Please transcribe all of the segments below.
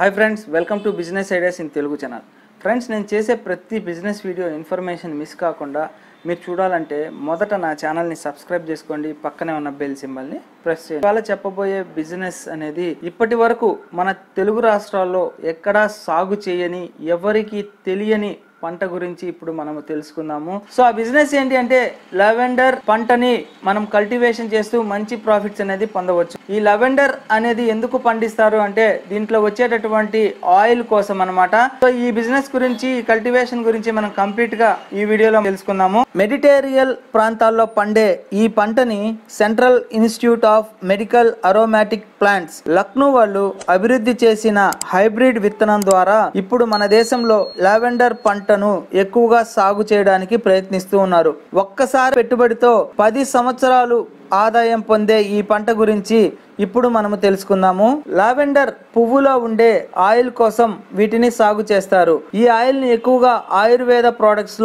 hi friends welcome to business ideas in Telugu channel friends నేను చేసే ప్రతి బిజినెస్ వీడియో ఇన్ఫర్మేషన్ మిస్ కాకుండా మీరు చూడాలంటే మొదట నా ఛానల్ని సబ్స్క్రైబ్ చేసుకోండి పక్కనే ఉన్న బెల్ సింబల్ని ప్రెస్ చేయండి ఇవాళ చెప్పబోయే బిజినెస్ అనేది ఇప్పటి వరకు మన తెలుగు రాష్ట్రాల్లో ఎక్కడా సాగు చేయని ఎవరికి తెలియని పంట గురించి ఇప్పుడు మనము తెలుసుకుందాము సో ఆ బిజినెస్ ఏంటి అంటే లవెండర్ పంటని మనం కల్టివేషన్ చేస్తూ మంచి ప్రాఫిట్స్ అనేది పొందవచ్చు ఈ లవెండర్ అనేది ఎందుకు పండిస్తారు అంటే దీంట్లో వచ్చేటటువంటి ఆయిల్ కోసం అనమాట సో ఈ బిజినెస్ గురించి ఈ కల్టివేషన్ గురించి మనం కంప్లీట్ గా ఈ వీడియోలో తెలుసుకుందాము మెడిటేరియల్ ప్రాంతాల్లో పండే ఈ పంటని central institute of medical aromatic plants Lucknow వాళ్ళు అభివృద్ధి చేసిన హైబ్రిడ్ విత్తనం ద్వారా ఇప్పుడు మన దేశంలో లావెండర్ పంట పంటను ఎక్కువగా సాగు చేయడానికి ప్రయత్నిస్తూ ఉన్నారు ఒక్కసారి పెట్టుబడితో పది సంవత్సరాలు ఆదాయం పొందే ఈ పంట గురించి ఇప్పుడు మనము తెలుసుకుందాము లావెండర్ పువ్వులో ఉండే ఆయిల్ కోసం వీటిని సాగు చేస్తారు ఈ ఆయిల్ని ఎక్కువగా ఆయుర్వేద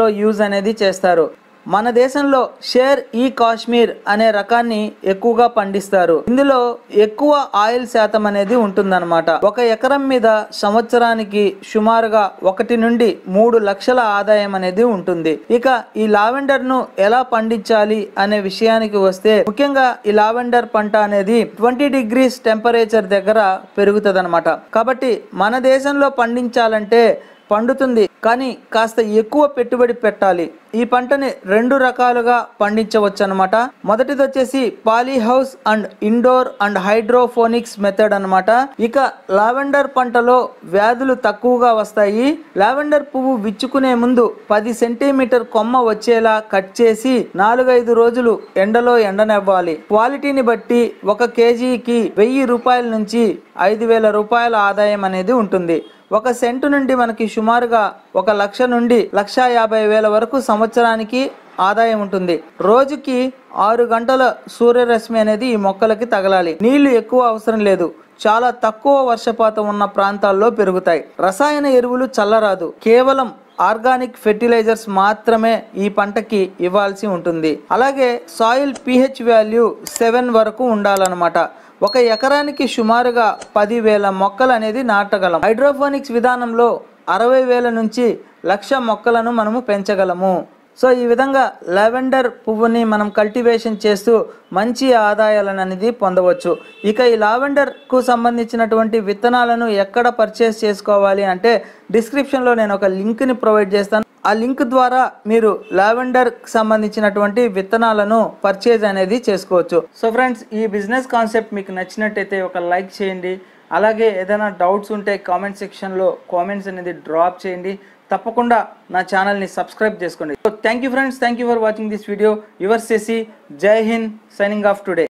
లో యూజ్ అనేది చేస్తారు మన దేశంలో షేర్ ఈ కాశ్మీర్ అనే రకాన్ని ఎక్కువగా పండిస్తారు ఇందులో ఎక్కువ ఆయిల్ శాతం అనేది ఉంటుందన్నమాట ఒక ఎకరం మీద సంవత్సరానికి సుమారుగా ఒకటి నుండి మూడు లక్షల ఆదాయం అనేది ఉంటుంది ఇక ఈ లావెండర్ ను ఎలా పండించాలి అనే విషయానికి వస్తే ముఖ్యంగా ఈ లావెండర్ పంట అనేది ట్వంటీ డిగ్రీస్ టెంపరేచర్ దగ్గర పెరుగుతుంది కాబట్టి మన దేశంలో పండించాలంటే పండుతుంది కానీ కాస్త ఎక్కువ పెట్టుబడి పెట్టాలి ఈ పంటని రెండు రకాలుగా పండించవచ్చు అనమాట మొదటిది వచ్చేసి polyhouse and indoor and hydroponics method అనమాట ఇక లావెండర్ పంటలో వ్యాధులు తక్కువగా వస్తాయి లావెండర్ పువ్వు విచ్చుకునే ముందు పది సెంటీమీటర్ కొమ్మ వచ్చేలా కట్ చేసి నాలుగైదు రోజులు ఎండలో ఎండనివ్వాలి క్వాలిటీని బట్టి ఒక కేజీకి వెయ్యి రూపాయల నుంచి ఐదు వేల రూపాయల ఆదాయం అనేది ఉంటుంది ఒక సెంటు నుండి మనకి సుమారుగా ఒక లక్ష నుండి లక్ష యాభై వేల వరకు సంవత్సరానికి ఆదాయం ఉంటుంది రోజుకి ఆరు గంటల సూర్యరశ్మి అనేది ఈ మొక్కలకి తగలాలి నీళ్లు ఎక్కువ అవసరం లేదు చాలా తక్కువ వర్షపాతం ఉన్న ప్రాంతాల్లో పెరుగుతాయి రసాయన ఎరువులు చల్లరాదు కేవలం ఆర్గానిక్ ఫెర్టిలైజర్స్ మాత్రమే ఈ పంటకి ఇవ్వాల్సి ఉంటుంది అలాగే సాయిల్ పిహెచ్ వాల్యూ సెవెన్ వరకు ఉండాలన్నమాట ఒక ఎకరానికి సుమారుగా పదివేల మొక్కలు అనేది నాటగలం హైడ్రోఫోనిక్స్ విధానంలో అరవై వేల నుంచి లక్ష మొక్కలను మనము పెంచగలము సో ఈ విధంగా లావెండర్ పువ్వుని మనం కల్టివేషన్ చేస్తూ మంచి ఆదాయాలను అనేది పొందవచ్చు ఇక ఈ లావెండర్కు సంబంధించినటువంటి విత్తనాలను ఎక్కడ పర్చేస్ చేసుకోవాలి అంటే డిస్క్రిప్షన్లో నేను ఒక లింక్ని ప్రొవైడ్ చేస్తాను ఆ లింక్ ద్వారా మీరు లావెండర్ సంబంధించినటువంటి విత్తనాలను పర్చేజ్ అనేది చేసుకోవచ్చు సో ఫ్రెండ్స్ ఈ బిజినెస్ కాన్సెప్ట్ మీకు నచ్చినట్టయితే ఒక లైక్ చేయండి అలాగే ఏదైనా డౌట్స్ ఉంటే కామెంట్ సెక్షన్లో కామెంట్స్ అనేది డ్రాప్ చేయండి తప్పకుండా నా ఛానల్ని సబ్స్క్రైబ్ చేసుకోండి so thank you friends thank you for watching this video your చేసి జై హింద్ సైనింగ్ ఆఫ్ టుడే